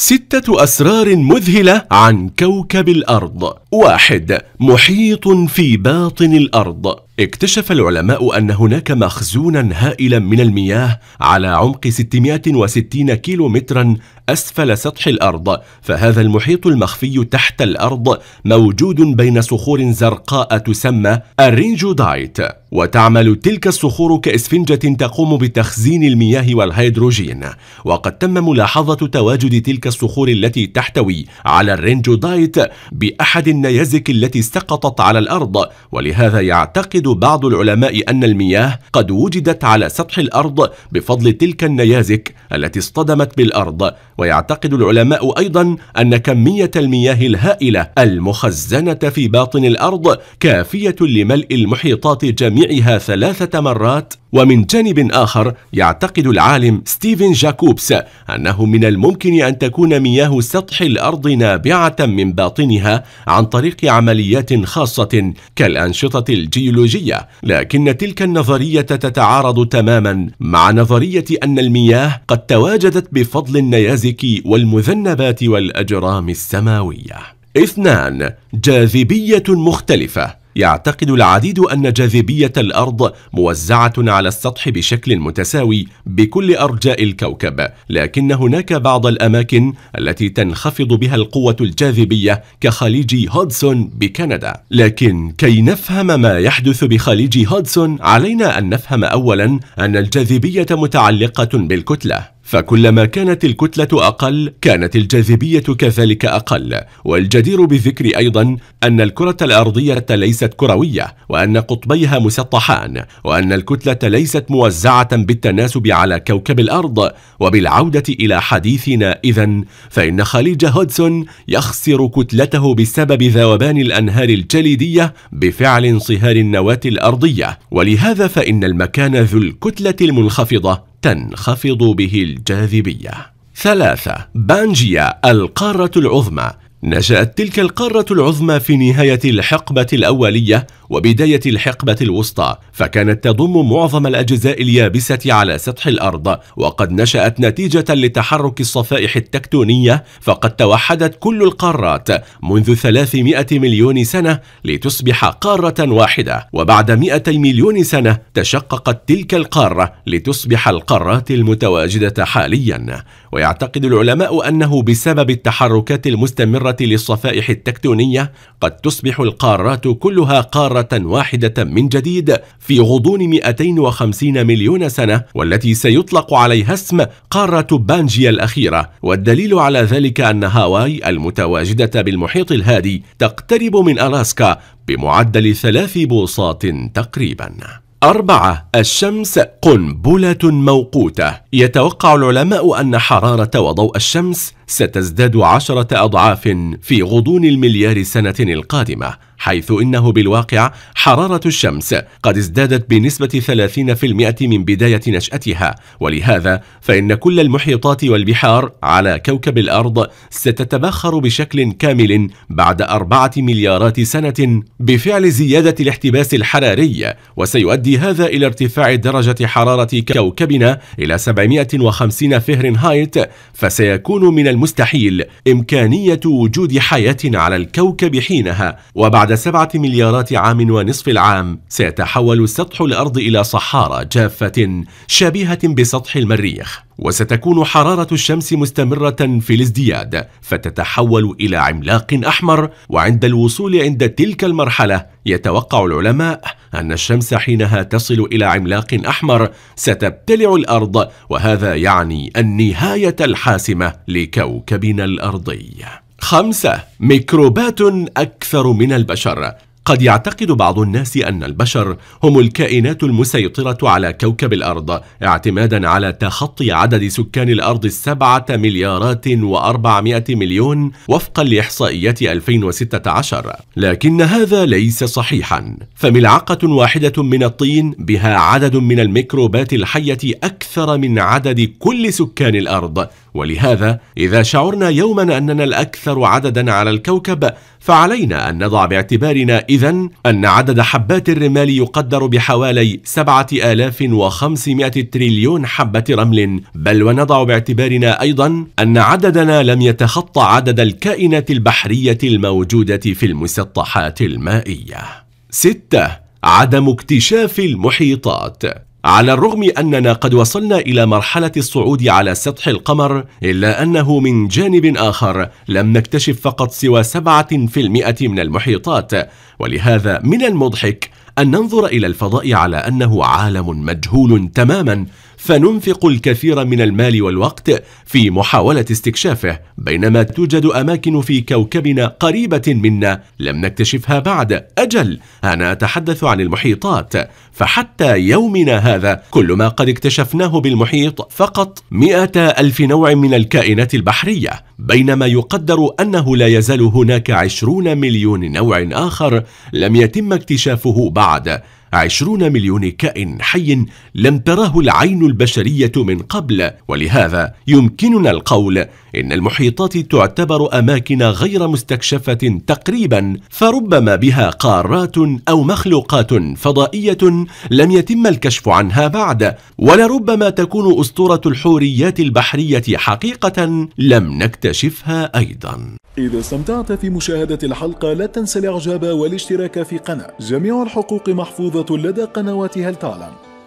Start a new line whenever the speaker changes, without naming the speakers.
ستة أسرار مذهلة عن كوكب الأرض واحد محيط في باطن الأرض اكتشف العلماء أن هناك مخزونا هائلا من المياه على عمق 660 كيلومترا أسفل سطح الأرض فهذا المحيط المخفي تحت الأرض موجود بين صخور زرقاء تسمى الرينجودايت وتعمل تلك الصخور كإسفنجة تقوم بتخزين المياه والهيدروجين وقد تم ملاحظة تواجد تلك الصخور التي تحتوي على الرينجودايت بأحد النيازك التي سقطت على الأرض ولهذا يعتقد بعض العلماء أن المياه قد وجدت على سطح الأرض بفضل تلك النيازك التي اصطدمت بالأرض ويعتقد العلماء أيضا أن كمية المياه الهائلة المخزنة في باطن الأرض كافية لملء المحيطات جميعها ثلاثة مرات ومن جانب آخر يعتقد العالم ستيفن جاكوبس أنه من الممكن أن تكون مياه سطح الأرض نابعة من باطنها عن طريق عمليات خاصة كالأنشطة الجيولوجية لكن تلك النظرية تتعارض تماما مع نظرية أن المياه قد تواجدت بفضل النيازك والملاذك والمذنبات والأجرام السماوية اثنان جاذبية مختلفة يعتقد العديد أن جاذبية الأرض موزعة على السطح بشكل متساوي بكل أرجاء الكوكب، لكن هناك بعض الأماكن التي تنخفض بها القوة الجاذبية كخليج هودسون بكندا. لكن كي نفهم ما يحدث بخليج هودسون، علينا أن نفهم أولاً أن الجاذبية متعلقة بالكتلة، فكلما كانت الكتلة أقل كانت الجاذبية كذلك أقل والجدير بالذكر أيضا أن الكرة الأرضية ليست كروية وأن قطبيها مسطحان وأن الكتلة ليست موزعة بالتناسب على كوكب الأرض وبالعودة إلى حديثنا إذا فإن خليج هودسون يخسر كتلته بسبب ذوبان الأنهار الجليدية بفعل انصهار النواة الأرضية ولهذا فإن المكان ذو الكتلة المنخفضة تنخفض به الجاذبية ثلاثة بانجيا القارة العظمى نشأت تلك القارة العظمى في نهاية الحقبة الأولية وبداية الحقبة الوسطى فكانت تضم معظم الأجزاء اليابسة على سطح الأرض وقد نشأت نتيجة لتحرك الصفائح التكتونية فقد توحدت كل القارات منذ 300 مليون سنة لتصبح قارة واحدة وبعد 200 مليون سنة تشققت تلك القارة لتصبح القارات المتواجدة حاليا ويعتقد العلماء أنه بسبب التحركات المستمرة للصفائح التكتونية قد تصبح القارات كلها قارة واحدة من جديد في غضون 250 مليون سنة والتي سيطلق عليها اسم قارة بانجيا الأخيرة والدليل على ذلك أن هاواي المتواجدة بالمحيط الهادي تقترب من ألاسكا بمعدل ثلاث بوصات تقريباً أربعة الشمس قنبلة موقوتة يتوقع العلماء أن حرارة وضوء الشمس ستزداد عشرة أضعاف في غضون المليار سنة القادمة حيث إنه بالواقع حرارة الشمس قد ازدادت بنسبة 30% من بداية نشأتها ولهذا فإن كل المحيطات والبحار على كوكب الأرض ستتبخر بشكل كامل بعد أربعة مليارات سنة بفعل زيادة الاحتباس الحراري وسيؤدي هذا إلى ارتفاع درجة حرارة كوكبنا إلى 750 فهرنهايت فسيكون من المستحيل إمكانية وجود حياة على الكوكب حينها وبعد سبعة مليارات عام ونصف العام سيتحول سطح الأرض إلى صحارى جافة شبيهة بسطح المريخ وستكون حرارة الشمس مستمرة في الازدياد فتتحول إلى عملاق أحمر وعند الوصول عند تلك المرحلة يتوقع العلماء أن الشمس حينها تصل إلى عملاق أحمر ستبتلع الأرض وهذا يعني النهاية الحاسمة لكوكبنا الأرضي خمسة ميكروبات أكثر من البشر قد يعتقد بعض الناس أن البشر هم الكائنات المسيطرة على كوكب الأرض اعتمادا على تخطي عدد سكان الأرض السبعة مليارات وأربعمائة مليون وفقا لإحصائيات 2016 لكن هذا ليس صحيحا فملعقة واحدة من الطين بها عدد من الميكروبات الحية أكثر من عدد كل سكان الأرض ولهذا إذا شعرنا يوما أننا الأكثر عددا على الكوكب فعلينا أن نضع باعتبارنا إذن أن عدد حبات الرمال يقدر بحوالي 7500 تريليون حبة رمل بل ونضع باعتبارنا أيضا أن عددنا لم يتخطى عدد الكائنات البحرية الموجودة في المسطحات المائية 6. عدم اكتشاف المحيطات على الرغم أننا قد وصلنا إلى مرحلة الصعود على سطح القمر إلا أنه من جانب آخر لم نكتشف فقط سوى 7% من المحيطات ولهذا من المضحك أن ننظر إلى الفضاء على أنه عالم مجهول تماما فننفق الكثير من المال والوقت في محاولة استكشافه بينما توجد أماكن في كوكبنا قريبة منا لم نكتشفها بعد أجل أنا أتحدث عن المحيطات فحتى يومنا هذا كل ما قد اكتشفناه بالمحيط فقط مئة ألف نوع من الكائنات البحرية بينما يقدر أنه لا يزال هناك عشرون مليون نوع آخر لم يتم اكتشافه بعد عشرون مليون كائن حي لم تراه العين البشرية من قبل ولهذا يمكننا القول إن المحيطات تعتبر أماكن غير مستكشفة تقريبا فربما بها قارات أو مخلوقات فضائية لم يتم الكشف عنها بعد ولربما تكون أسطورة الحوريات البحرية حقيقة لم نكتشفها أيضا إذا استمتعت في مشاهدة الحلقة لا تنسى الإعجاب والاشتراك في قناة جميع الحقوق محفوظة لدى قنوات هل تعلم